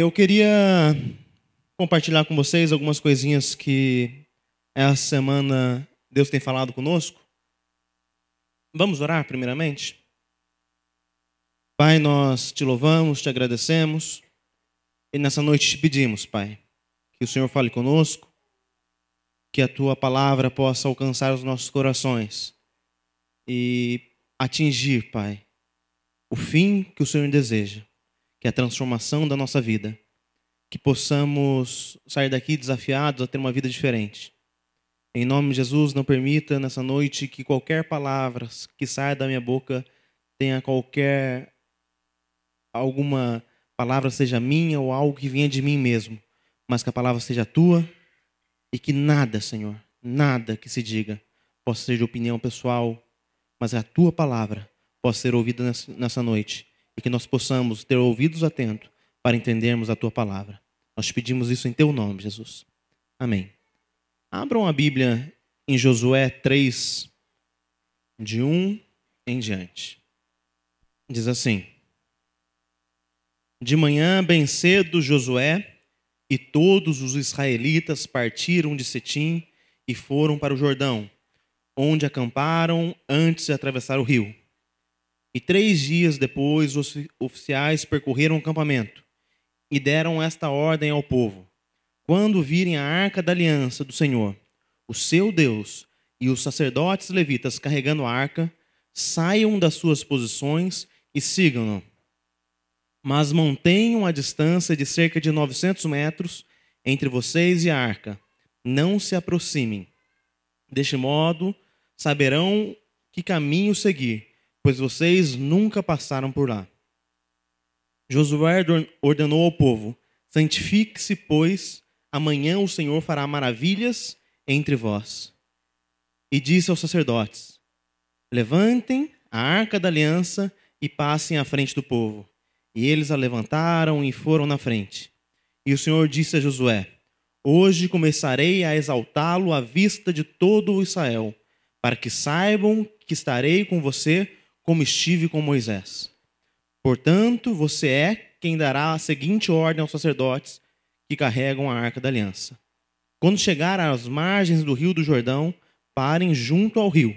eu queria compartilhar com vocês algumas coisinhas que essa semana Deus tem falado conosco. Vamos orar primeiramente? Pai, nós te louvamos, te agradecemos e nessa noite te pedimos, Pai, que o Senhor fale conosco, que a tua palavra possa alcançar os nossos corações e atingir, Pai, o fim que o Senhor deseja que é a transformação da nossa vida, que possamos sair daqui desafiados a ter uma vida diferente. Em nome de Jesus, não permita nessa noite que qualquer palavra que saia da minha boca tenha qualquer alguma palavra seja minha ou algo que venha de mim mesmo, mas que a palavra seja tua e que nada, Senhor, nada que se diga possa ser de opinião pessoal, mas a tua palavra possa ser ouvida nessa noite e que nós possamos ter ouvidos atentos para entendermos a tua palavra. Nós pedimos isso em teu nome, Jesus. Amém. Abram a Bíblia em Josué 3, de 1 em diante. Diz assim: De manhã, bem cedo, Josué e todos os israelitas partiram de Setim e foram para o Jordão, onde acamparam antes de atravessar o rio. E três dias depois, os oficiais percorreram o campamento e deram esta ordem ao povo: Quando virem a arca da aliança do Senhor, o seu Deus, e os sacerdotes levitas carregando a arca, saiam das suas posições e sigam-no. Mas mantenham a distância de cerca de 900 metros entre vocês e a arca. Não se aproximem. Deste modo, saberão que caminho seguir pois vocês nunca passaram por lá. Josué ordenou ao povo: Santifique-se, pois, amanhã o Senhor fará maravilhas entre vós. E disse aos sacerdotes: Levantem a arca da aliança e passem à frente do povo. E eles a levantaram e foram na frente. E o Senhor disse a Josué: Hoje começarei a exaltá-lo à vista de todo o Israel, para que saibam que estarei com você como estive com Moisés. Portanto, você é quem dará a seguinte ordem aos sacerdotes que carregam a arca da aliança. Quando chegar às margens do rio do Jordão, parem junto ao rio.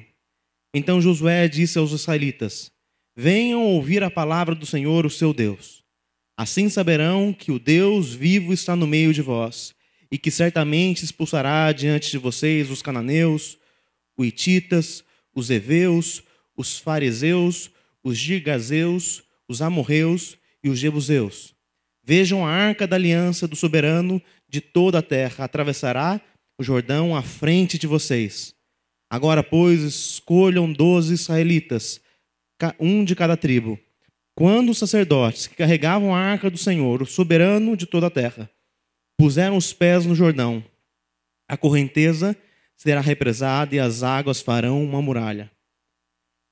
Então Josué disse aos israelitas: Venham ouvir a palavra do Senhor, o seu Deus. Assim saberão que o Deus vivo está no meio de vós, e que certamente expulsará diante de vocês os cananeus, os hititas, os heveus, os fariseus, os gigazeus, os amorreus e os jebuseus. Vejam a arca da aliança do soberano de toda a terra atravessará o Jordão à frente de vocês. Agora, pois, escolham doze israelitas, um de cada tribo. Quando os sacerdotes que carregavam a arca do Senhor, o soberano de toda a terra, puseram os pés no Jordão, a correnteza será represada e as águas farão uma muralha.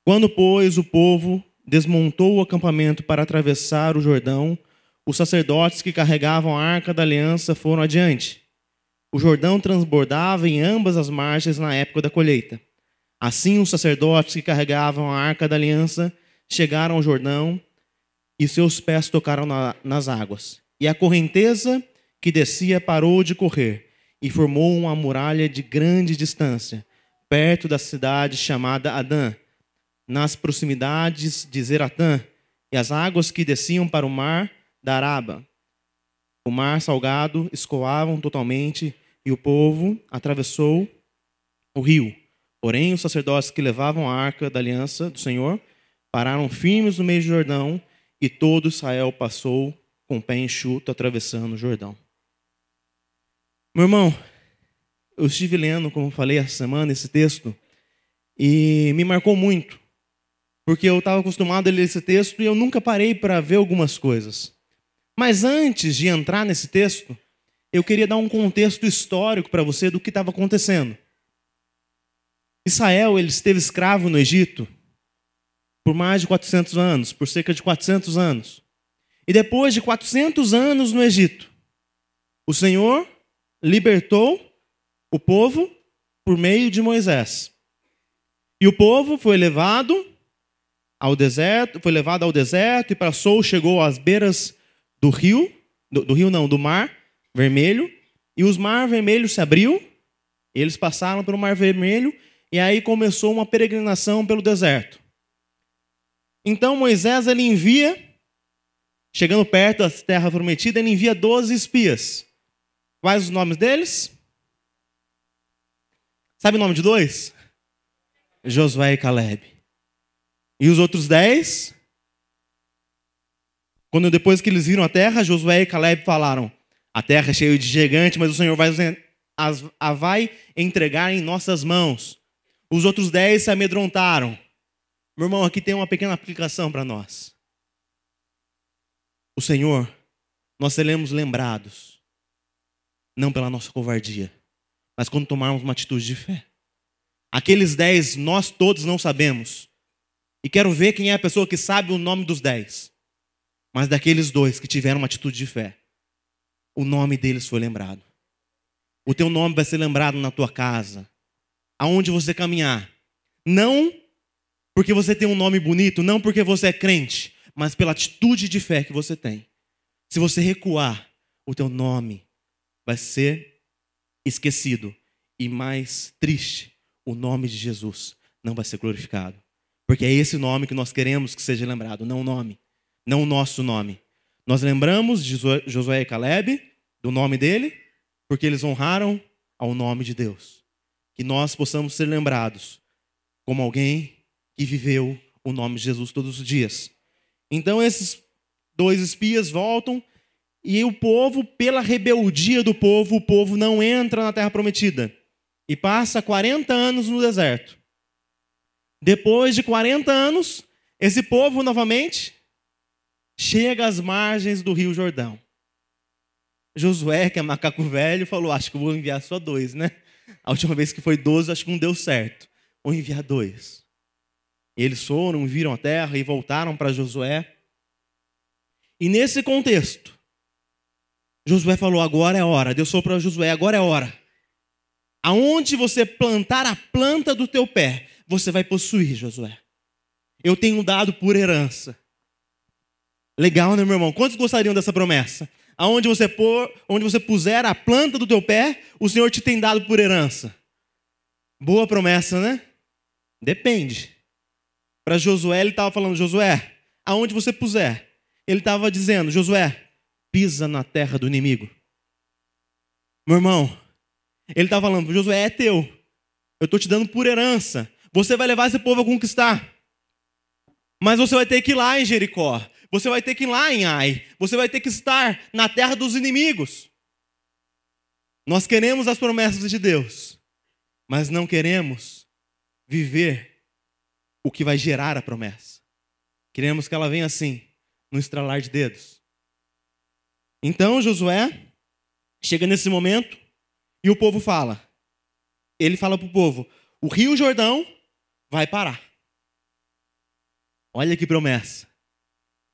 Quando, pois, o povo desmontou o acampamento para atravessar o Jordão, os sacerdotes que carregavam a arca da aliança foram adiante. O Jordão transbordava em ambas as margens na época da colheita. Assim, os sacerdotes que carregavam a arca da aliança chegaram ao Jordão e seus pés tocaram na, nas águas. E a correnteza que descia parou de correr e formou uma muralha de grande distância, perto da cidade chamada Adã, nas proximidades de Zeratã, e as águas que desciam para o mar da Araba. O mar salgado escoavam totalmente, e o povo atravessou o rio. Porém, os sacerdotes que levavam a arca da aliança do Senhor pararam firmes no meio do Jordão, e todo Israel passou com o pé enxuto atravessando o Jordão. Meu irmão, eu estive lendo, como falei essa semana, esse texto, e me marcou muito porque eu estava acostumado a ler esse texto e eu nunca parei para ver algumas coisas. Mas antes de entrar nesse texto, eu queria dar um contexto histórico para você do que estava acontecendo. Israel ele esteve escravo no Egito por mais de 400 anos, por cerca de 400 anos. E depois de 400 anos no Egito, o Senhor libertou o povo por meio de Moisés. E o povo foi levado ao deserto, foi levado ao deserto e passou, chegou às beiras do rio, do, do rio não, do mar vermelho, e os mar vermelhos se abriu, eles passaram pelo mar vermelho e aí começou uma peregrinação pelo deserto. Então Moisés ele envia, chegando perto da terra prometida, ele envia 12 espias. Quais os nomes deles? Sabe o nome de dois? Josué e Caleb. E os outros dez? Quando depois que eles viram a terra, Josué e Caleb falaram: A terra é cheia de gigantes, mas o Senhor vai, a vai entregar em nossas mãos. Os outros dez se amedrontaram. Meu irmão, aqui tem uma pequena aplicação para nós. O Senhor, nós seremos lembrados, não pela nossa covardia, mas quando tomarmos uma atitude de fé. Aqueles dez, nós todos não sabemos e quero ver quem é a pessoa que sabe o nome dos dez. Mas daqueles dois que tiveram uma atitude de fé, o nome deles foi lembrado. O teu nome vai ser lembrado na tua casa, aonde você caminhar. Não porque você tem um nome bonito, não porque você é crente, mas pela atitude de fé que você tem. Se você recuar, o teu nome vai ser esquecido e mais triste, o nome de Jesus não vai ser glorificado. Porque é esse nome que nós queremos que seja lembrado, não o nome, não o nosso nome. Nós lembramos de Josué e Caleb, do nome dele, porque eles honraram ao nome de Deus. Que nós possamos ser lembrados como alguém que viveu o nome de Jesus todos os dias. Então esses dois espias voltam e o povo, pela rebeldia do povo, o povo não entra na terra prometida e passa 40 anos no deserto. Depois de 40 anos, esse povo novamente chega às margens do Rio Jordão. Josué, que é macaco velho, falou: Acho que vou enviar só dois, né? A última vez que foi 12, acho que não deu certo. Vou enviar dois. E eles foram, viram a terra e voltaram para Josué. E nesse contexto, Josué falou: Agora é hora. Deus falou para Josué: Agora é hora. Aonde você plantar a planta do teu pé, você vai possuir, Josué. Eu tenho dado por herança. Legal, né, meu irmão? Quantos gostariam dessa promessa? Aonde você pôr, onde você puser a planta do teu pé, o Senhor te tem dado por herança. Boa promessa, né? Depende. Para Josué, ele estava falando, Josué, aonde você puser. Ele estava dizendo, Josué, pisa na terra do inimigo. Meu irmão, ele estava falando, Josué, é teu. Eu estou te dando por herança. Você vai levar esse povo a conquistar. Mas você vai ter que ir lá em Jericó. Você vai ter que ir lá em Ai. Você vai ter que estar na terra dos inimigos. Nós queremos as promessas de Deus, mas não queremos viver o que vai gerar a promessa. Queremos que ela venha assim, no estralar de dedos. Então Josué chega nesse momento e o povo fala. Ele fala para o povo: o rio Jordão vai parar. Olha que promessa.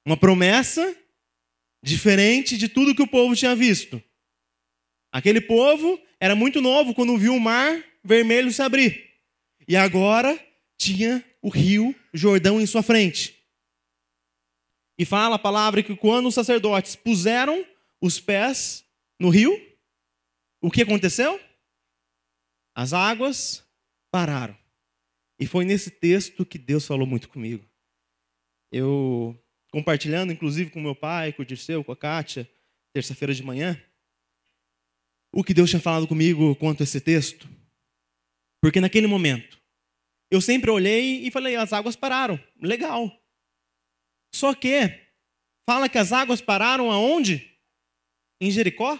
Uma promessa diferente de tudo que o povo tinha visto. Aquele povo era muito novo quando viu o mar vermelho se abrir. E agora tinha o rio Jordão em sua frente. E fala a palavra que quando os sacerdotes puseram os pés no rio, o que aconteceu? As águas pararam. E foi nesse texto que Deus falou muito comigo. Eu, compartilhando inclusive com meu pai, com o Dirceu, com a Kátia, terça-feira de manhã, o que Deus tinha falado comigo quanto a esse texto. Porque naquele momento, eu sempre olhei e falei: as águas pararam, legal. Só que, fala que as águas pararam aonde? Em Jericó?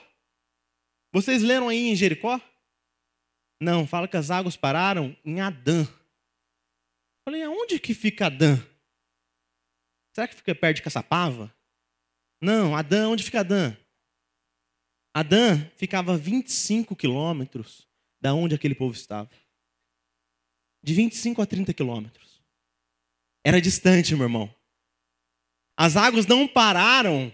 Vocês leram aí em Jericó? Não, fala que as águas pararam em Adã. Falei, aonde que fica Adão? Será que fica perto de Caçapava? Não, Adão, onde fica Adão? Adão ficava 25 quilômetros da onde aquele povo estava. De 25 a 30 quilômetros. Era distante, meu irmão. As águas não pararam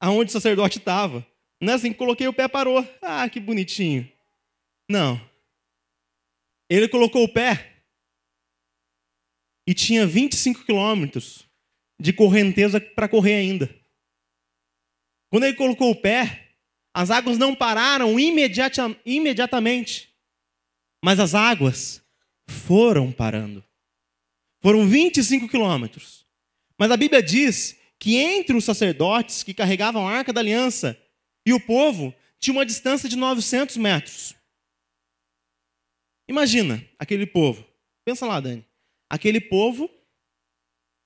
aonde o sacerdote estava. Não é assim, coloquei o pé, parou. Ah, que bonitinho. Não. Ele colocou o pé e tinha 25 quilômetros de correnteza para correr ainda. Quando ele colocou o pé, as águas não pararam imediatamente, mas as águas foram parando. Foram 25 quilômetros. Mas a Bíblia diz que entre os sacerdotes que carregavam a arca da aliança e o povo tinha uma distância de 900 metros. Imagina aquele povo. Pensa lá, Dani. Aquele povo,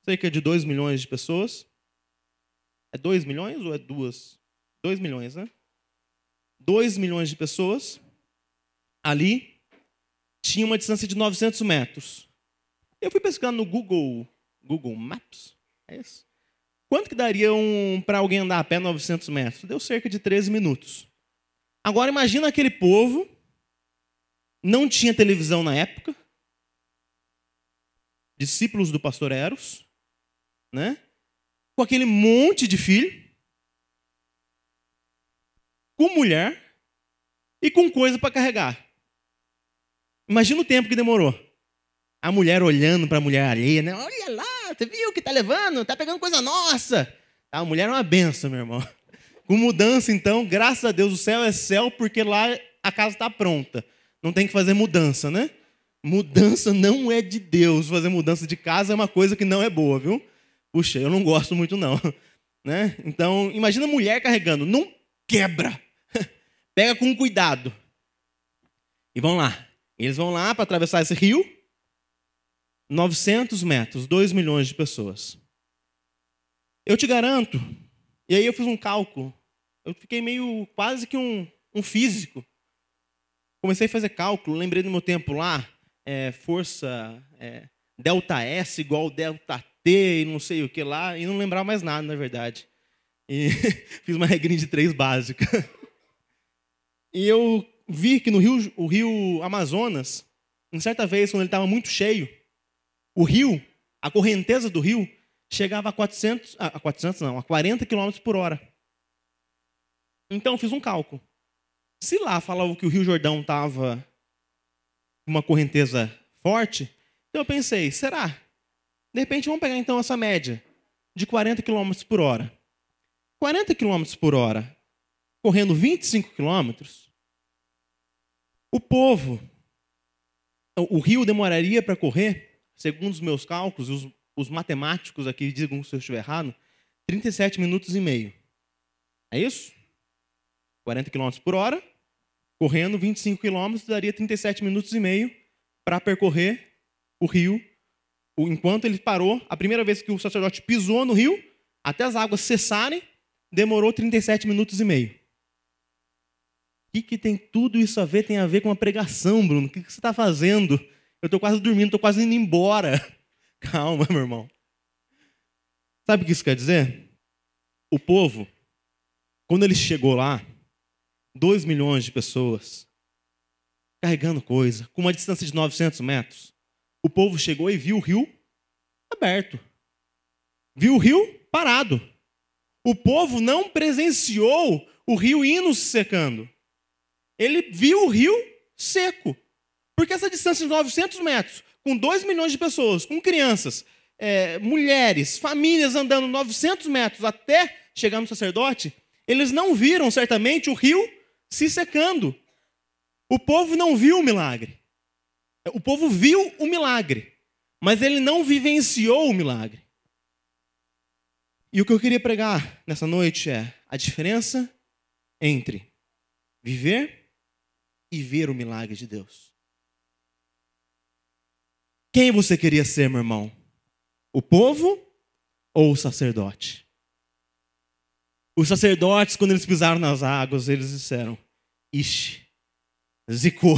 cerca de 2 milhões de pessoas. É 2 milhões ou é duas? 2 milhões, né? 2 milhões de pessoas ali tinha uma distância de 900 metros. Eu fui pesquisando no Google, Google Maps, é isso? Quanto que daria um, para alguém andar a pé 900 metros? Deu cerca de 13 minutos. Agora imagina aquele povo, não tinha televisão na época, discípulos do pastor Eros, né? com aquele monte de filho, com mulher e com coisa para carregar. Imagina o tempo que demorou. A mulher olhando para a mulher alheia, né? Olha lá, você viu o que tá levando? Tá pegando coisa nossa. A mulher é uma benção, meu irmão. Com mudança, então, graças a Deus, o céu é céu, porque lá a casa está pronta. Não tem que fazer mudança, né? Mudança não é de Deus. Fazer mudança de casa é uma coisa que não é boa, viu? Puxa, eu não gosto muito, não. Né? Então, imagina mulher carregando. Não quebra. Pega com cuidado. E vão lá. Eles vão lá para atravessar esse rio. 900 metros, 2 milhões de pessoas. Eu te garanto. E aí eu fiz um cálculo. Eu fiquei meio quase que um, um físico. Comecei a fazer cálculo, lembrei do meu tempo lá é, força é, delta S igual delta T e não sei o que lá, e não lembrar mais nada, na verdade. E fiz uma regrinha de três básica. E eu vi que no rio, o rio Amazonas, em certa vez, quando ele estava muito cheio, o rio, a correnteza do rio, chegava a 400, ah, a 400 não, a 40 km por hora. Então, eu fiz um cálculo. Se lá falava que o Rio Jordão estava uma correnteza forte. Então eu pensei, será? De repente vamos pegar então essa média de 40 km por hora. 40 km por hora, correndo 25 km, o povo, o rio demoraria para correr, segundo os meus cálculos, os, os matemáticos aqui digam se eu estiver errado, 37 minutos e meio. É isso? 40 km por hora, Correndo 25 quilômetros, daria 37 minutos e meio para percorrer o rio. Enquanto ele parou, a primeira vez que o sacerdote pisou no rio, até as águas cessarem, demorou 37 minutos e meio. O que, que tem tudo isso a ver? Tem a ver com a pregação, Bruno. O que, que você está fazendo? Eu estou quase dormindo, estou quase indo embora. Calma, meu irmão. Sabe o que isso quer dizer? O povo, quando ele chegou lá, 2 milhões de pessoas, carregando coisa, com uma distância de 900 metros. O povo chegou e viu o rio aberto. Viu o rio parado. O povo não presenciou o rio indo se secando. Ele viu o rio seco. Porque essa distância de 900 metros, com 2 milhões de pessoas, com crianças, é, mulheres, famílias andando 900 metros até chegar no sacerdote, eles não viram certamente o rio se secando. O povo não viu o milagre. O povo viu o milagre, mas ele não vivenciou o milagre. E o que eu queria pregar nessa noite é a diferença entre viver e ver o milagre de Deus. Quem você queria ser, meu irmão? O povo ou o sacerdote? Os sacerdotes, quando eles pisaram nas águas, eles disseram: Ixi, zicou.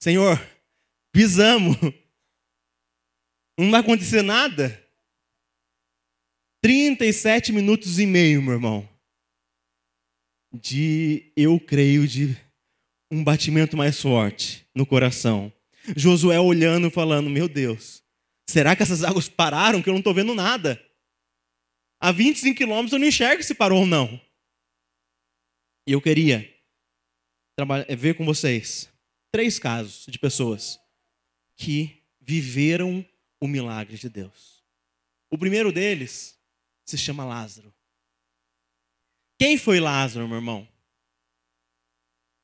Senhor, pisamos. Não vai acontecer nada. 37 minutos e meio, meu irmão. De, eu creio, de um batimento mais forte no coração. Josué olhando e falando: Meu Deus, será que essas águas pararam? Que eu não estou vendo nada. Há 25 quilômetros eu não enxergo se parou ou não. E eu queria trabalhar, é ver com vocês três casos de pessoas que viveram o milagre de Deus. O primeiro deles se chama Lázaro. Quem foi Lázaro, meu irmão?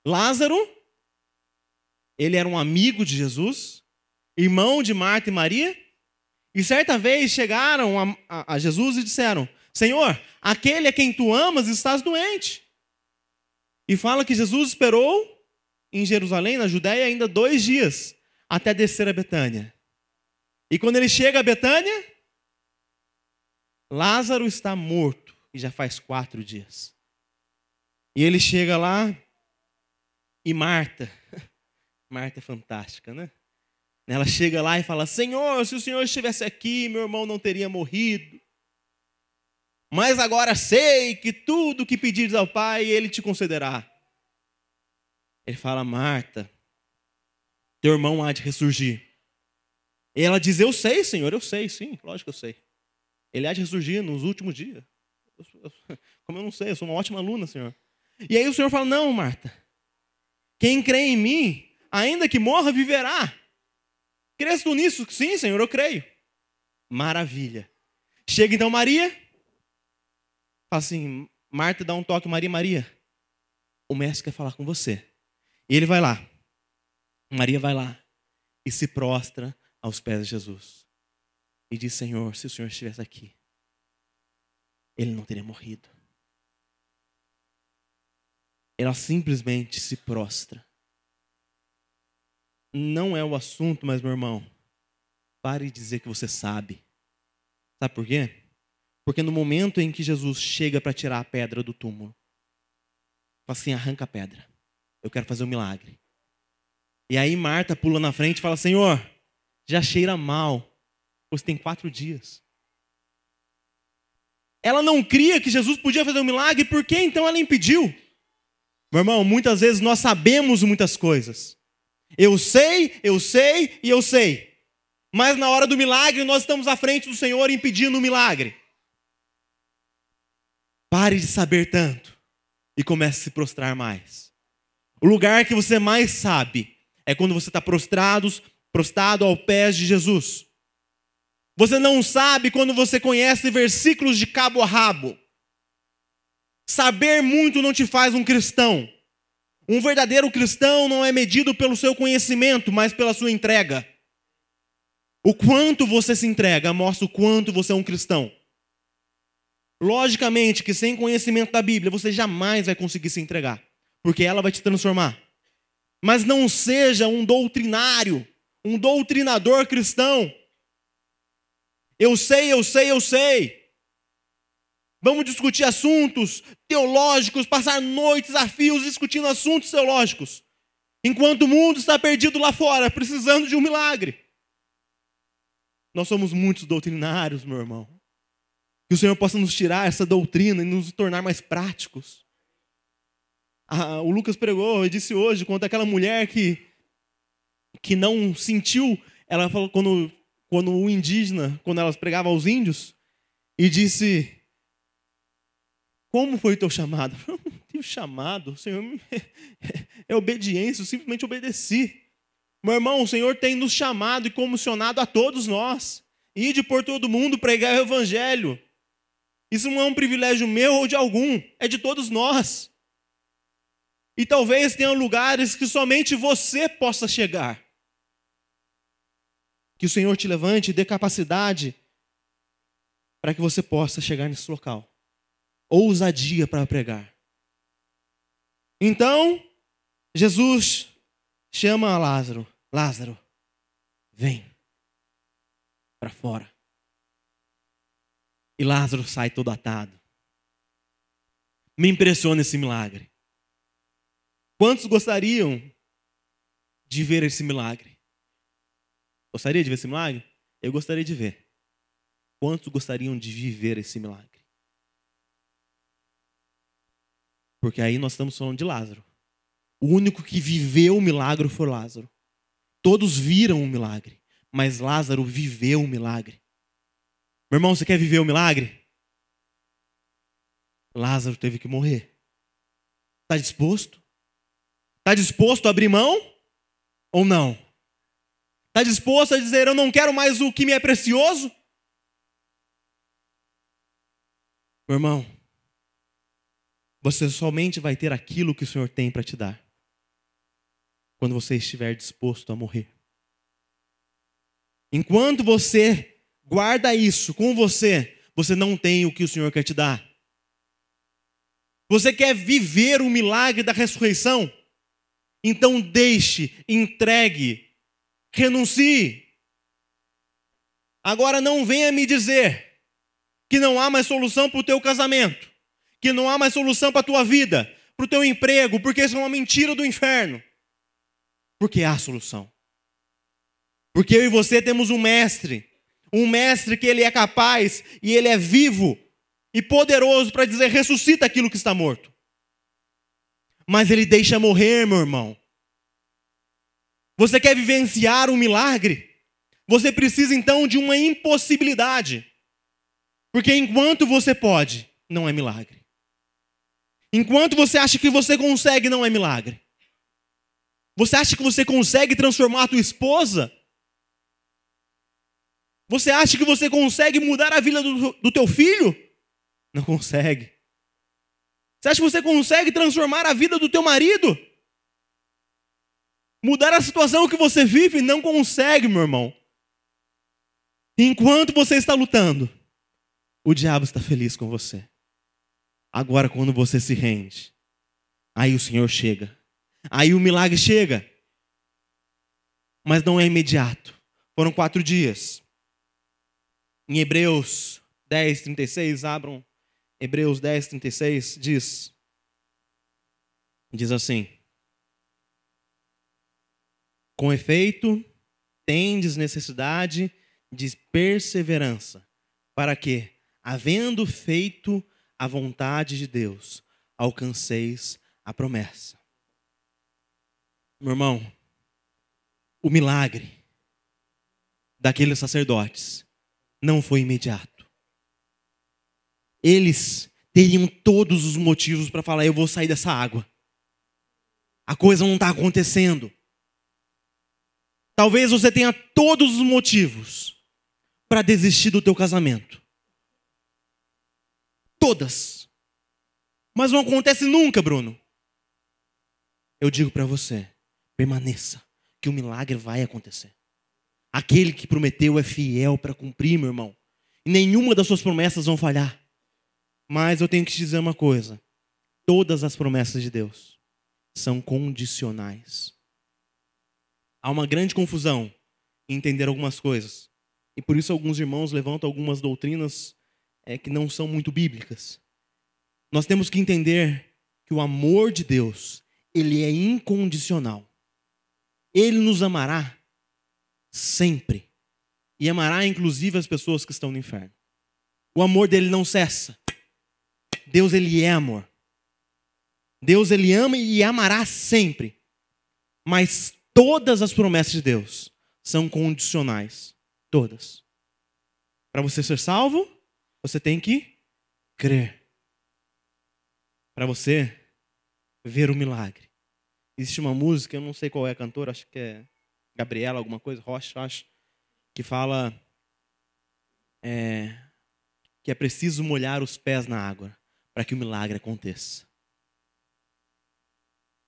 Lázaro, ele era um amigo de Jesus, irmão de Marta e Maria, e certa vez chegaram a, a, a Jesus e disseram: Senhor, aquele a quem tu amas estás doente. E fala que Jesus esperou em Jerusalém, na Judéia, ainda dois dias até descer a Betânia. E quando ele chega a Betânia, Lázaro está morto e já faz quatro dias. E ele chega lá e Marta, Marta é fantástica, né? Ela chega lá e fala: Senhor, se o senhor estivesse aqui, meu irmão não teria morrido. Mas agora sei que tudo o que pedires ao Pai, Ele te concederá. Ele fala, Marta, teu irmão há de ressurgir. E ela diz, eu sei, Senhor, eu sei, sim, lógico que eu sei. Ele há de ressurgir nos últimos dias. Como eu não sei, eu sou uma ótima aluna, Senhor. E aí o Senhor fala, não, Marta, quem crê em mim, ainda que morra, viverá. Crês nisso? Sim, Senhor, eu creio. Maravilha. Chega então Maria Fala assim, Marta dá um toque, Maria, Maria, o mestre quer falar com você. E ele vai lá. Maria vai lá e se prostra aos pés de Jesus. E diz: Senhor, se o Senhor estivesse aqui, ele não teria morrido. Ela simplesmente se prostra. Não é o assunto, mas, meu irmão, pare de dizer que você sabe. Sabe por quê? Porque no momento em que Jesus chega para tirar a pedra do túmulo, fala assim: arranca a pedra, eu quero fazer um milagre. E aí Marta pula na frente e fala: Senhor, já cheira mal, pois tem quatro dias. Ela não cria que Jesus podia fazer um milagre, por que então ela impediu? Meu irmão, muitas vezes nós sabemos muitas coisas. Eu sei, eu sei e eu sei. Mas na hora do milagre nós estamos à frente do Senhor impedindo o milagre. Pare de saber tanto e comece a se prostrar mais. O lugar que você mais sabe é quando você está prostrado, prostrado ao pés de Jesus. Você não sabe quando você conhece versículos de cabo a rabo. Saber muito não te faz um cristão. Um verdadeiro cristão não é medido pelo seu conhecimento, mas pela sua entrega. O quanto você se entrega mostra o quanto você é um cristão. Logicamente que sem conhecimento da Bíblia você jamais vai conseguir se entregar, porque ela vai te transformar. Mas não seja um doutrinário, um doutrinador cristão. Eu sei, eu sei, eu sei. Vamos discutir assuntos teológicos, passar noites a fios discutindo assuntos teológicos, enquanto o mundo está perdido lá fora, precisando de um milagre. Nós somos muitos doutrinários, meu irmão. Que o Senhor possa nos tirar essa doutrina e nos tornar mais práticos. Ah, o Lucas pregou e disse hoje quanto aquela mulher que, que não sentiu, ela falou quando, quando o indígena, quando elas pregavam aos índios, e disse: Como foi o teu chamado? Eu não tive chamado, o Senhor é obediência, eu simplesmente obedeci. Meu irmão, o Senhor tem nos chamado e comissionado a todos nós. Ide por todo mundo pregar o evangelho. Isso não é um privilégio meu ou de algum, é de todos nós. E talvez tenha lugares que somente você possa chegar. Que o Senhor te levante e dê capacidade para que você possa chegar nesse local. Ousadia para pregar. Então, Jesus chama Lázaro: Lázaro, vem para fora e Lázaro sai todo atado. Me impressiona esse milagre. Quantos gostariam de ver esse milagre? Gostaria de ver esse milagre? Eu gostaria de ver. Quantos gostariam de viver esse milagre? Porque aí nós estamos falando de Lázaro. O único que viveu o milagre foi Lázaro. Todos viram o milagre, mas Lázaro viveu o milagre. Meu irmão, você quer viver o milagre? Lázaro teve que morrer. Está disposto? Está disposto a abrir mão ou não? Está disposto a dizer: Eu não quero mais o que me é precioso? Meu irmão, você somente vai ter aquilo que o Senhor tem para te dar quando você estiver disposto a morrer. Enquanto você guarda isso com você, você não tem o que o Senhor quer te dar. Você quer viver o milagre da ressurreição? Então deixe, entregue, renuncie. Agora não venha me dizer que não há mais solução para o teu casamento, que não há mais solução para a tua vida, para o teu emprego, porque isso é uma mentira do inferno. Porque há solução. Porque eu e você temos um mestre um mestre que ele é capaz e ele é vivo e poderoso para dizer: ressuscita aquilo que está morto. Mas ele deixa morrer, meu irmão. Você quer vivenciar um milagre? Você precisa então de uma impossibilidade. Porque enquanto você pode, não é milagre. Enquanto você acha que você consegue, não é milagre. Você acha que você consegue transformar a tua esposa? Você acha que você consegue mudar a vida do, do teu filho? Não consegue. Você acha que você consegue transformar a vida do teu marido? Mudar a situação que você vive? Não consegue, meu irmão. Enquanto você está lutando, o diabo está feliz com você. Agora, quando você se rende, aí o Senhor chega. Aí o milagre chega. Mas não é imediato. Foram quatro dias. Em Hebreus 10, 36, abram. Hebreus 10, 36 diz. Diz assim: Com efeito, tendes necessidade de perseverança, para que, havendo feito a vontade de Deus, alcanceis a promessa. Meu irmão, o milagre daqueles sacerdotes não foi imediato. Eles teriam todos os motivos para falar: eu vou sair dessa água. A coisa não está acontecendo. Talvez você tenha todos os motivos para desistir do teu casamento. Todas. Mas não acontece nunca, Bruno. Eu digo para você, permaneça, que o milagre vai acontecer. Aquele que prometeu é fiel para cumprir, meu irmão. E nenhuma das suas promessas vão falhar. Mas eu tenho que te dizer uma coisa: todas as promessas de Deus são condicionais. Há uma grande confusão em entender algumas coisas. E por isso alguns irmãos levantam algumas doutrinas é, que não são muito bíblicas. Nós temos que entender que o amor de Deus, ele é incondicional. Ele nos amará sempre. E amará inclusive as pessoas que estão no inferno. O amor dele não cessa. Deus ele é amor. Deus ele ama e amará sempre. Mas todas as promessas de Deus são condicionais, todas. Para você ser salvo, você tem que crer. Para você ver o milagre. Existe uma música, eu não sei qual é a cantora, acho que é Gabriela, alguma coisa, Rocha, acho, que fala é, que é preciso molhar os pés na água para que o milagre aconteça.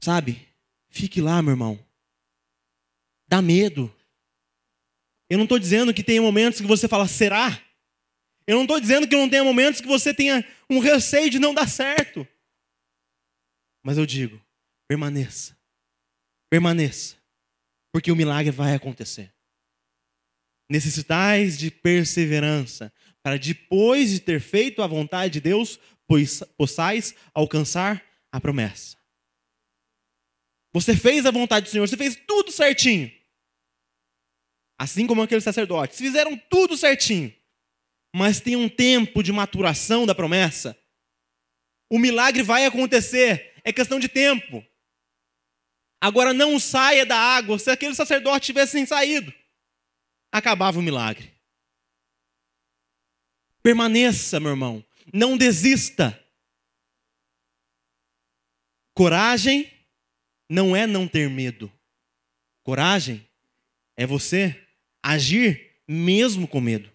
Sabe? Fique lá, meu irmão. Dá medo. Eu não estou dizendo que tem momentos que você fala, será? Eu não estou dizendo que não tenha momentos que você tenha um receio de não dar certo. Mas eu digo, permaneça. Permaneça porque o milagre vai acontecer. Necessitais de perseverança, para depois de ter feito a vontade de Deus, possais alcançar a promessa. Você fez a vontade do Senhor, você fez tudo certinho. Assim como aqueles sacerdotes, fizeram tudo certinho. Mas tem um tempo de maturação da promessa. O milagre vai acontecer, é questão de tempo. Agora não saia da água. Se aquele sacerdote tivesse saído, acabava o milagre. Permaneça, meu irmão. Não desista. Coragem não é não ter medo. Coragem é você agir mesmo com medo.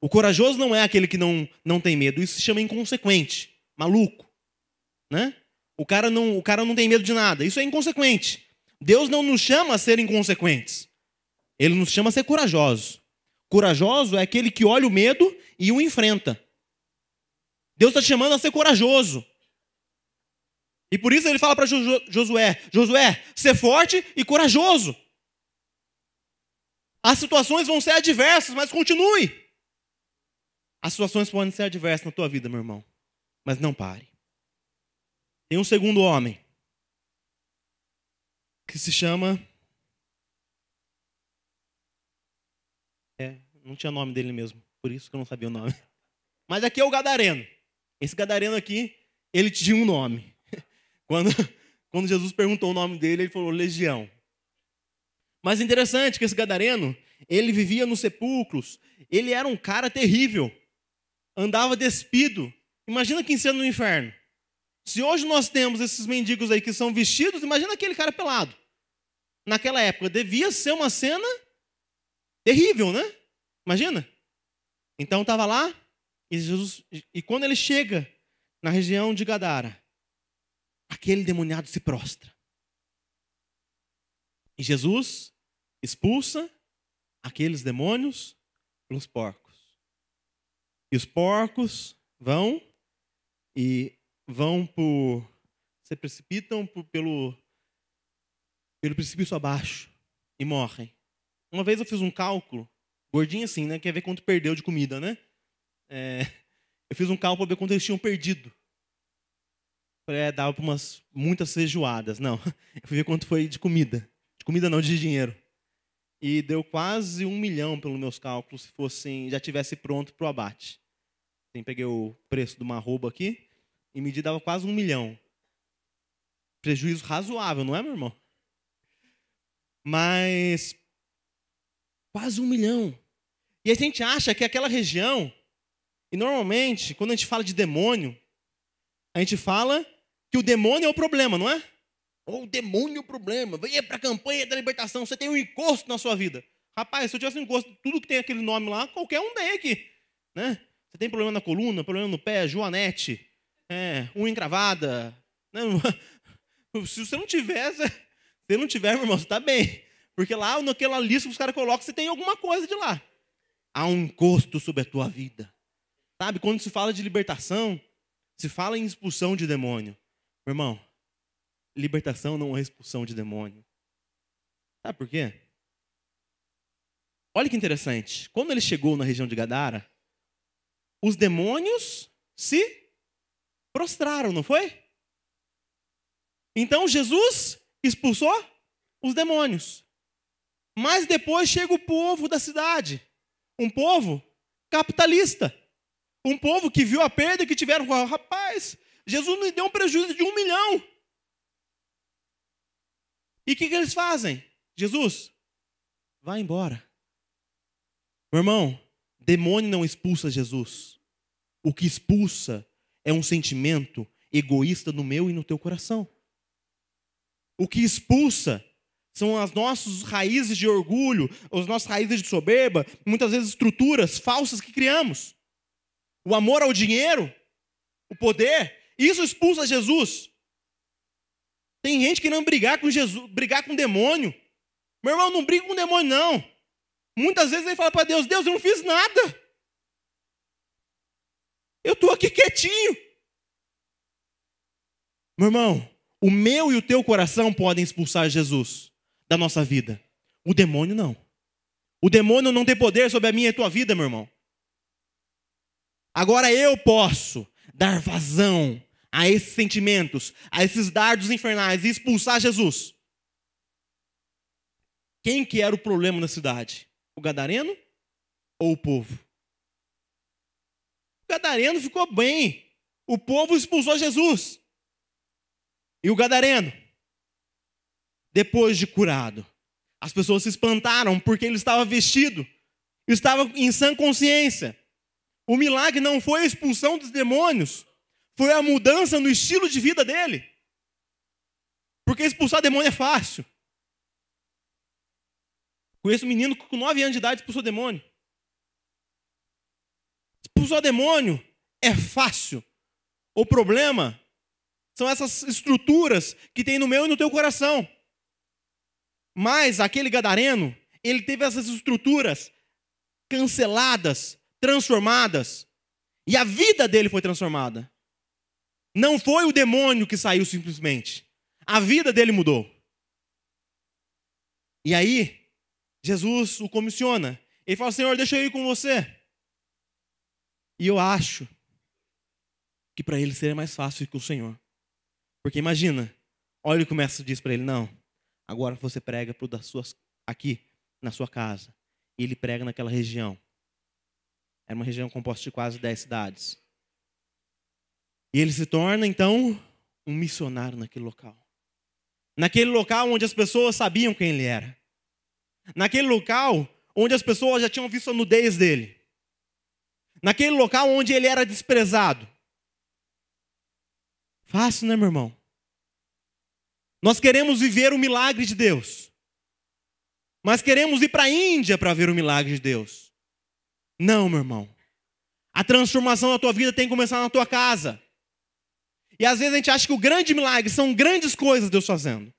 O corajoso não é aquele que não, não tem medo. Isso se chama inconsequente, maluco. Né? O cara não, o cara não tem medo de nada. Isso é inconsequente. Deus não nos chama a ser inconsequentes. Ele nos chama a ser corajosos. Corajoso é aquele que olha o medo e o enfrenta. Deus está te chamando a ser corajoso. E por isso ele fala para Josué: Josué, ser forte e corajoso. As situações vão ser adversas, mas continue. As situações podem ser adversas na tua vida, meu irmão, mas não pare. Tem um segundo homem que se chama. É, não tinha nome dele mesmo, por isso que eu não sabia o nome. Mas aqui é o Gadareno. Esse Gadareno aqui, ele tinha um nome. Quando, quando Jesus perguntou o nome dele, ele falou Legião. Mas interessante que esse Gadareno, ele vivia nos sepulcros, ele era um cara terrível, andava despido. Imagina quem sendo no inferno. Se hoje nós temos esses mendigos aí que são vestidos, imagina aquele cara pelado. Naquela época, devia ser uma cena terrível, né? Imagina. Então estava lá e Jesus e quando ele chega na região de Gadara, aquele demoniado se prostra. E Jesus expulsa aqueles demônios pelos porcos. E os porcos vão e vão por. se precipitam por, pelo, pelo precipício abaixo e morrem. Uma vez eu fiz um cálculo, gordinho assim, né? Quer ver quanto perdeu de comida, né? É, eu fiz um cálculo para ver quanto eles tinham perdido. É, dava para umas muitas feijoadas. Não, eu fui ver quanto foi de comida. De comida não, de dinheiro. E deu quase um milhão, pelos meus cálculos, se fossem, já tivesse pronto para o abate. peguei o preço de uma arroba aqui e medir dava quase um milhão. Prejuízo razoável, não é, meu irmão? Mas quase um milhão. E a gente acha que aquela região, e normalmente, quando a gente fala de demônio, a gente fala que o demônio é o problema, não é? Ou o demônio é o problema, venha para a campanha da libertação, você tem um encosto na sua vida. Rapaz, se eu tivesse um encosto, tudo que tem aquele nome lá, qualquer um tem aqui. Né? Você tem problema na coluna, problema no pé, joanete, é, unha encravada. Né? Não, se você não tiver, se não tiver, meu irmão, você está bem. Porque lá, naquela lista que os caras colocam, você tem alguma coisa de lá. Há um custo sobre a tua vida. Sabe, quando se fala de libertação, se fala em expulsão de demônio. Meu irmão, libertação não é expulsão de demônio. Sabe por quê? Olha que interessante. Quando ele chegou na região de Gadara, os demônios se prostraram, não foi? Então Jesus expulsou os demônios. Mas depois chega o povo da cidade, um povo capitalista, um povo que viu a perda que tiveram. Ah, rapaz, Jesus me deu um prejuízo de um milhão. E o que, que, eles fazem? Jesus, vai embora. Meu irmão, demônio não expulsa Jesus. O que expulsa é um sentimento egoísta no meu e no teu coração. O que expulsa são as nossas raízes de orgulho, as nossas raízes de soberba, muitas vezes estruturas falsas que criamos. O amor ao dinheiro, o poder, isso expulsa Jesus. Tem gente querendo brigar com Jesus, brigar com o demônio. Meu irmão, não briga com o demônio, não. Muitas vezes ele fala para Deus: Deus, eu não fiz nada. quietinho. Meu irmão, o meu e o teu coração podem expulsar Jesus da nossa vida. O demônio não. O demônio não tem poder sobre a minha e a tua vida, meu irmão. Agora eu posso dar vazão a esses sentimentos, a esses dardos infernais e expulsar Jesus. Quem que era o problema na cidade? O gadareno ou o povo? O gadareno ficou bem. O povo expulsou Jesus. E o gadareno, depois de curado, as pessoas se espantaram porque ele estava vestido, estava em sã consciência. O milagre não foi a expulsão dos demônios, foi a mudança no estilo de vida dele. Porque expulsar demônio é fácil. Conheço um menino que com 9 anos de idade expulsou demônio expulsar o demônio é fácil. O problema são essas estruturas que tem no meu e no teu coração. Mas aquele gadareno, ele teve essas estruturas canceladas, transformadas. E a vida dele foi transformada. Não foi o demônio que saiu simplesmente. A vida dele mudou. E aí, Jesus o comissiona. Ele fala: Senhor, deixa eu ir com você. E eu acho que para ele seria mais fácil que o Senhor. Porque imagina, olha e começa a diz para ele: não, agora você prega das suas, aqui na sua casa. E ele prega naquela região. Era uma região composta de quase dez cidades. E ele se torna, então, um missionário naquele local. Naquele local onde as pessoas sabiam quem ele era. Naquele local onde as pessoas já tinham visto a nudez dele naquele local onde ele era desprezado. Fácil, né, meu irmão? Nós queremos viver o milagre de Deus, mas queremos ir para a Índia para ver o milagre de Deus. Não, meu irmão. A transformação da tua vida tem que começar na tua casa. E às vezes a gente acha que o grande milagre são grandes coisas Deus fazendo.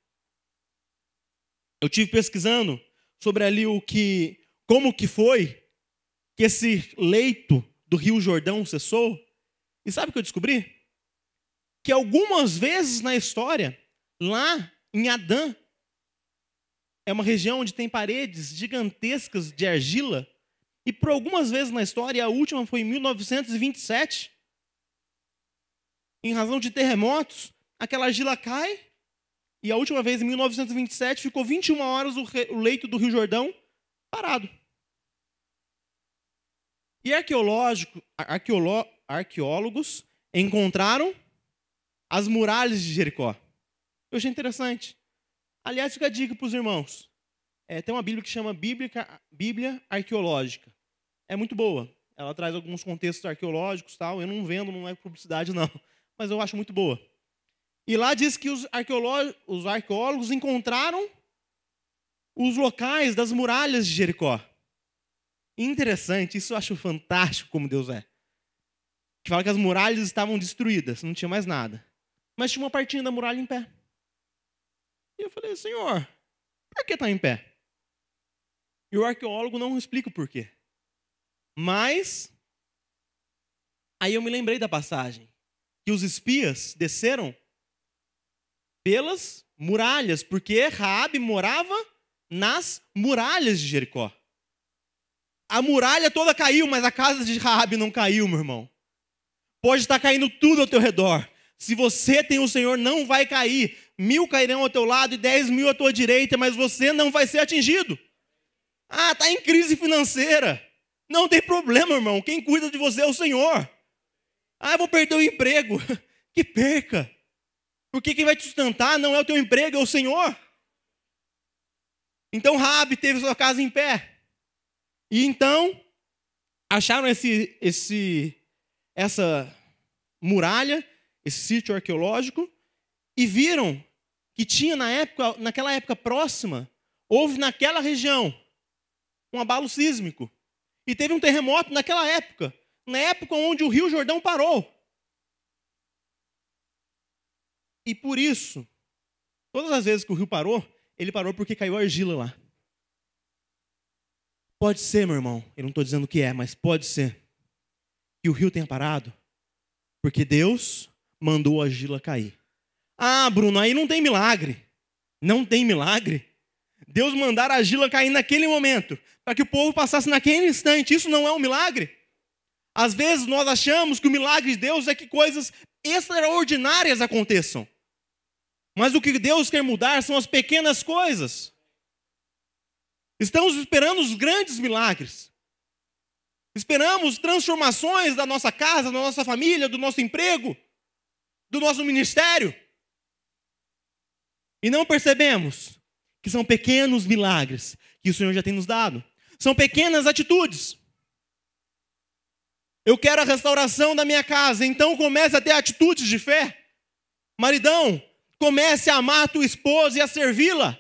Eu tive pesquisando sobre ali o que, como que foi que esse leito do Rio Jordão cessou. E sabe o que eu descobri? Que algumas vezes na história, lá em Adã, é uma região onde tem paredes gigantescas de argila, e por algumas vezes na história, a última foi em 1927, em razão de terremotos, aquela argila cai, e a última vez em 1927 ficou 21 horas o leito do Rio Jordão parado. E arqueolo, arqueólogos encontraram as muralhas de Jericó. Eu achei interessante. Aliás, fica a dica para os irmãos. É, tem uma Bíblia que chama Bíblica, Bíblia Arqueológica. É muito boa. Ela traz alguns contextos arqueológicos tal. Eu não vendo, não é publicidade, não. Mas eu acho muito boa. E lá diz que os, os arqueólogos encontraram os locais das muralhas de Jericó. Interessante, isso eu acho fantástico como Deus é. Que fala que as muralhas estavam destruídas, não tinha mais nada. Mas tinha uma partinha da muralha em pé. E eu falei, Senhor, por que está em pé? E o arqueólogo não explica o porquê. Mas, aí eu me lembrei da passagem. Que os espias desceram pelas muralhas, porque Raabe morava nas muralhas de Jericó. A muralha toda caiu, mas a casa de Raabe não caiu, meu irmão. Pode estar caindo tudo ao teu redor. Se você tem o Senhor, não vai cair. Mil cairão ao teu lado e dez mil à tua direita, mas você não vai ser atingido. Ah, está em crise financeira. Não tem problema, irmão. Quem cuida de você é o Senhor. Ah, eu vou perder o emprego. Que perca. Porque quem vai te sustentar não é o teu emprego, é o Senhor. Então Rabi teve sua casa em pé. E então acharam esse, esse, essa muralha, esse sítio arqueológico, e viram que tinha na época, naquela época próxima, houve naquela região um abalo sísmico. E teve um terremoto naquela época, na época onde o Rio Jordão parou. E por isso, todas as vezes que o rio parou, ele parou porque caiu argila lá. Pode ser, meu irmão, eu não estou dizendo que é, mas pode ser que o rio tenha parado porque Deus mandou a gila cair. Ah, Bruno, aí não tem milagre. Não tem milagre. Deus mandar a gila cair naquele momento, para que o povo passasse naquele instante. Isso não é um milagre? Às vezes nós achamos que o milagre de Deus é que coisas extraordinárias aconteçam. Mas o que Deus quer mudar são as pequenas coisas. Estamos esperando os grandes milagres. Esperamos transformações da nossa casa, da nossa família, do nosso emprego, do nosso ministério. E não percebemos que são pequenos milagres que o Senhor já tem nos dado. São pequenas atitudes. Eu quero a restauração da minha casa, então comece a ter atitudes de fé. Maridão, comece a amar tua esposa e a servi-la.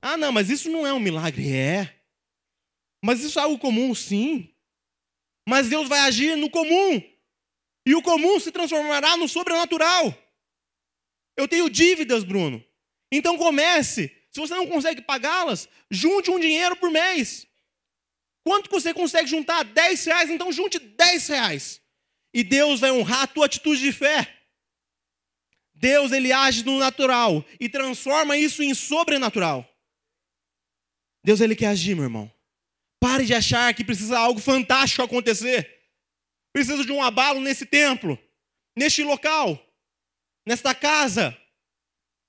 Ah, não, mas isso não é um milagre. É. Mas isso é algo comum, sim. Mas Deus vai agir no comum. E o comum se transformará no sobrenatural. Eu tenho dívidas, Bruno. Então comece. Se você não consegue pagá-las, junte um dinheiro por mês. Quanto você consegue juntar? 10 reais, então junte 10 reais. E Deus vai honrar a tua atitude de fé. Deus, ele age no natural e transforma isso em sobrenatural. Deus ele quer agir, meu irmão. Pare de achar que precisa algo fantástico acontecer. Preciso de um abalo nesse templo, neste local, nesta casa,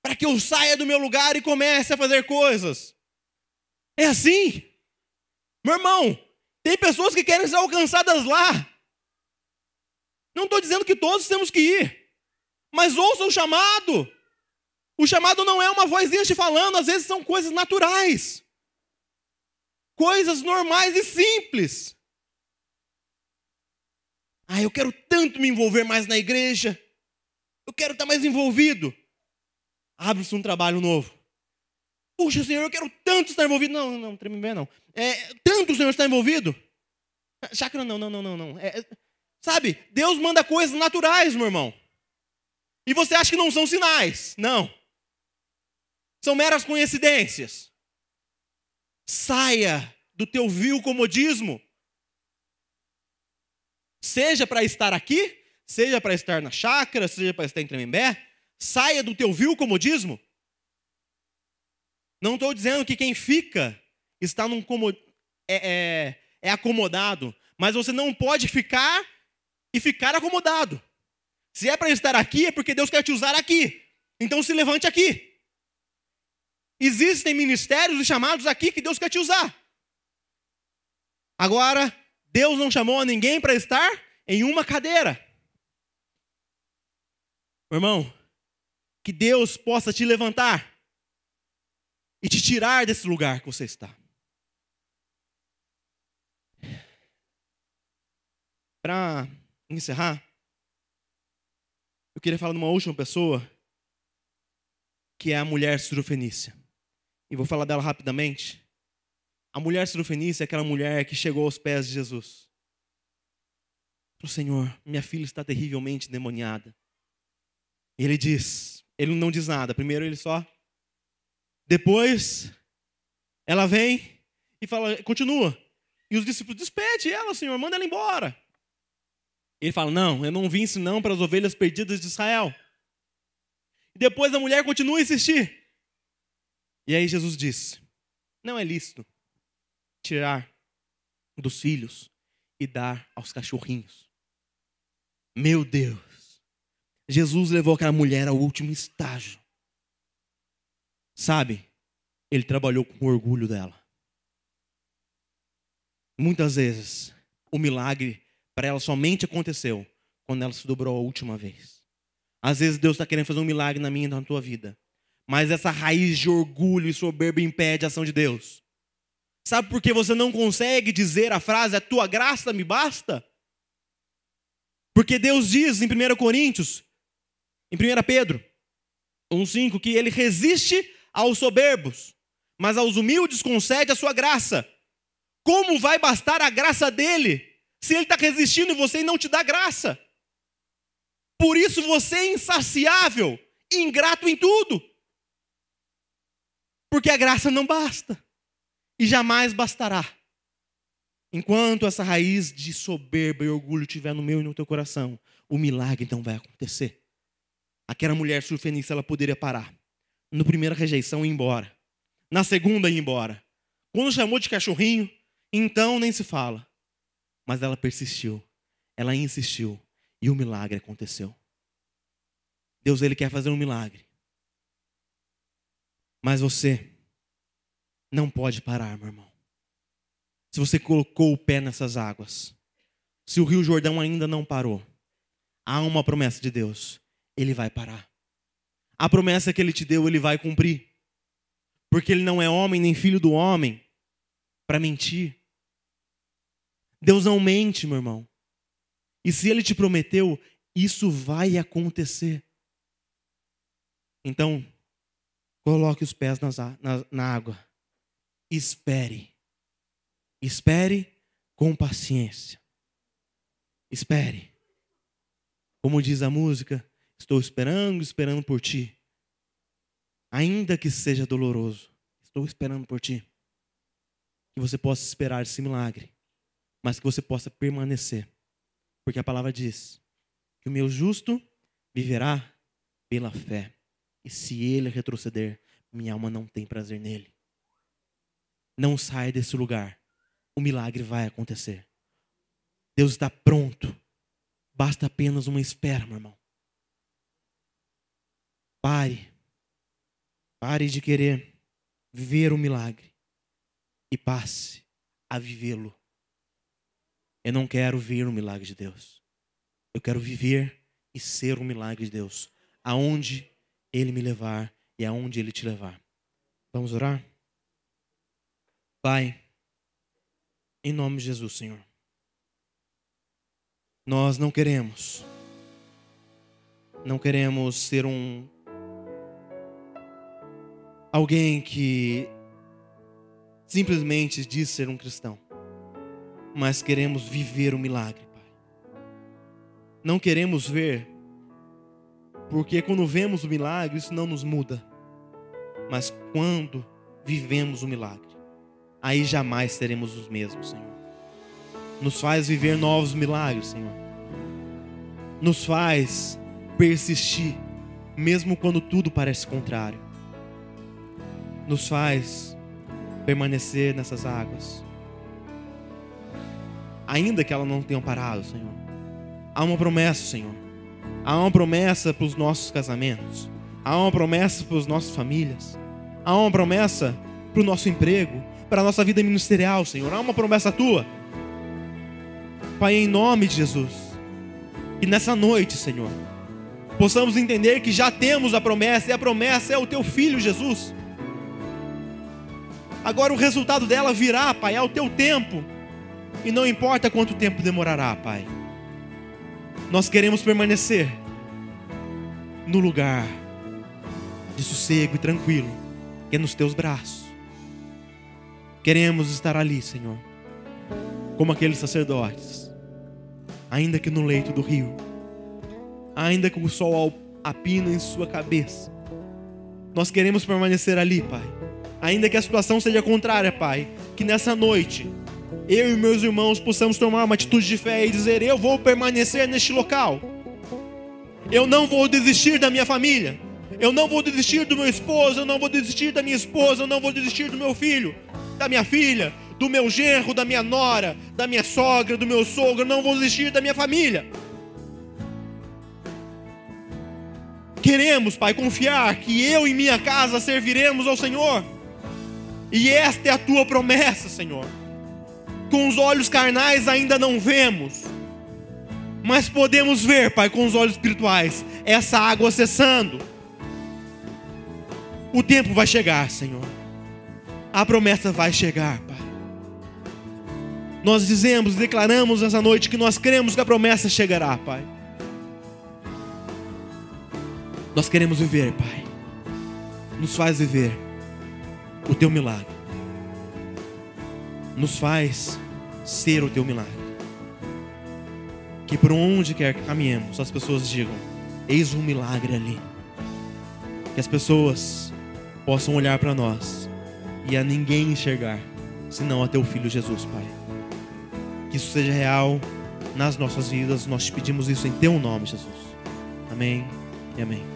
para que eu saia do meu lugar e comece a fazer coisas. É assim? Meu irmão, tem pessoas que querem ser alcançadas lá. Não estou dizendo que todos temos que ir, mas ouça o chamado. O chamado não é uma vozinha te falando, às vezes são coisas naturais coisas normais e simples. Ah, eu quero tanto me envolver mais na igreja. Eu quero estar mais envolvido. Abre-se um trabalho novo. Puxa, Senhor, eu quero tanto estar envolvido. Não, não, não bem, não. É, tanto o Senhor está envolvido. Chakra, não, não, não, não, não. É, é, sabe, Deus manda coisas naturais, meu irmão. E você acha que não são sinais. Não. São meras coincidências. Saia do teu vil comodismo. Seja para estar aqui, seja para estar na chácara, seja para estar em Tremembé, saia do teu vil comodismo. Não estou dizendo que quem fica está num comod... é, é, é acomodado, mas você não pode ficar e ficar acomodado. Se é para estar aqui, é porque Deus quer te usar aqui. Então se levante aqui. Existem ministérios e chamados aqui que Deus quer te usar. Agora, Deus não chamou a ninguém para estar em uma cadeira. Meu irmão, que Deus possa te levantar e te tirar desse lugar que você está. Para encerrar, eu queria falar de uma última pessoa, que é a mulher surofenícia e vou falar dela rapidamente. A mulher sirofenícia é aquela mulher que chegou aos pés de Jesus. Falou, Senhor, minha filha está terrivelmente demoniada. E ele diz, ele não diz nada. Primeiro ele só. Depois, ela vem e fala, continua. E os discípulos, despede ela, Senhor, manda ela embora. Ele fala, não, eu não vim senão para as ovelhas perdidas de Israel. E depois a mulher continua a insistir. E aí Jesus disse: Não é lícito tirar dos filhos e dar aos cachorrinhos. Meu Deus! Jesus levou aquela mulher ao último estágio. Sabe, ele trabalhou com o orgulho dela. Muitas vezes, o milagre para ela somente aconteceu quando ela se dobrou a última vez. Às vezes, Deus está querendo fazer um milagre na minha e na tua vida mas essa raiz de orgulho e soberba impede a ação de Deus. Sabe por que você não consegue dizer a frase a tua graça me basta? Porque Deus diz em 1 Coríntios, em 1 Pedro 1,5, que ele resiste aos soberbos, mas aos humildes concede a sua graça. Como vai bastar a graça dele se ele está resistindo e você não te dá graça? Por isso você é insaciável, ingrato em tudo. Porque a graça não basta e jamais bastará. Enquanto essa raiz de soberba e orgulho estiver no meu e no teu coração, o milagre então vai acontecer. Aquela mulher surfenista, ela poderia parar. No primeira rejeição, ir embora. Na segunda, ir embora. Quando chamou de cachorrinho, então nem se fala. Mas ela persistiu. Ela insistiu. E o milagre aconteceu. Deus, ele quer fazer um milagre. Mas você não pode parar, meu irmão. Se você colocou o pé nessas águas, se o Rio Jordão ainda não parou, há uma promessa de Deus: ele vai parar. A promessa que ele te deu, ele vai cumprir. Porque ele não é homem nem filho do homem para mentir. Deus não mente, meu irmão. E se ele te prometeu, isso vai acontecer. Então, Coloque os pés nas, na, na água. Espere. Espere com paciência. Espere. Como diz a música, estou esperando, esperando por ti. Ainda que seja doloroso, estou esperando por ti. Que você possa esperar esse milagre, mas que você possa permanecer. Porque a palavra diz que o meu justo viverá pela fé. E se ele retroceder, minha alma não tem prazer nele. Não saia desse lugar. O milagre vai acontecer. Deus está pronto. Basta apenas uma espera, meu irmão. Pare. Pare de querer viver o milagre e passe a vivê-lo. Eu não quero ver o milagre de Deus. Eu quero viver e ser o milagre de Deus. Aonde ele me levar e aonde Ele te levar. Vamos orar? Pai, em nome de Jesus, Senhor, nós não queremos, não queremos ser um alguém que simplesmente diz ser um cristão, mas queremos viver o um milagre, Pai. Não queremos ver porque quando vemos o milagre, isso não nos muda. Mas quando vivemos o milagre, aí jamais seremos os mesmos, Senhor. Nos faz viver novos milagres, Senhor. Nos faz persistir, mesmo quando tudo parece contrário. Nos faz permanecer nessas águas. Ainda que elas não tenham parado, Senhor. Há uma promessa, Senhor Há uma promessa para os nossos casamentos. Há uma promessa para as nossas famílias. Há uma promessa para o nosso emprego, para a nossa vida ministerial, Senhor. Há uma promessa tua. Pai, em nome de Jesus. E nessa noite, Senhor, possamos entender que já temos a promessa, e a promessa é o teu filho Jesus. Agora o resultado dela virá, Pai, ao teu tempo. E não importa quanto tempo demorará, Pai. Nós queremos permanecer no lugar de sossego e tranquilo, que é nos teus braços. Queremos estar ali, Senhor, como aqueles sacerdotes, ainda que no leito do rio, ainda que o sol apina em sua cabeça. Nós queremos permanecer ali, Pai. Ainda que a situação seja contrária, Pai, que nessa noite eu e meus irmãos possamos tomar uma atitude de fé e dizer: Eu vou permanecer neste local. Eu não vou desistir da minha família. Eu não vou desistir do meu esposo. Eu não vou desistir da minha esposa. Eu não vou desistir do meu filho, da minha filha, do meu genro, da minha nora, da minha sogra, do meu sogro. Eu não vou desistir da minha família. Queremos, Pai, confiar que eu e minha casa serviremos ao Senhor. E esta é a tua promessa, Senhor com os olhos carnais ainda não vemos, mas podemos ver, Pai, com os olhos espirituais, essa água cessando. O tempo vai chegar, Senhor. A promessa vai chegar, Pai. Nós dizemos, declaramos nessa noite que nós cremos que a promessa chegará, Pai. Nós queremos viver, Pai. Nos faz viver o teu milagre nos faz ser o teu milagre. Que por onde quer que caminhemos, as pessoas digam: Eis um milagre ali. Que as pessoas possam olhar para nós e a ninguém enxergar, senão a teu filho Jesus, Pai. Que isso seja real nas nossas vidas, nós te pedimos isso em teu nome, Jesus. Amém e amém.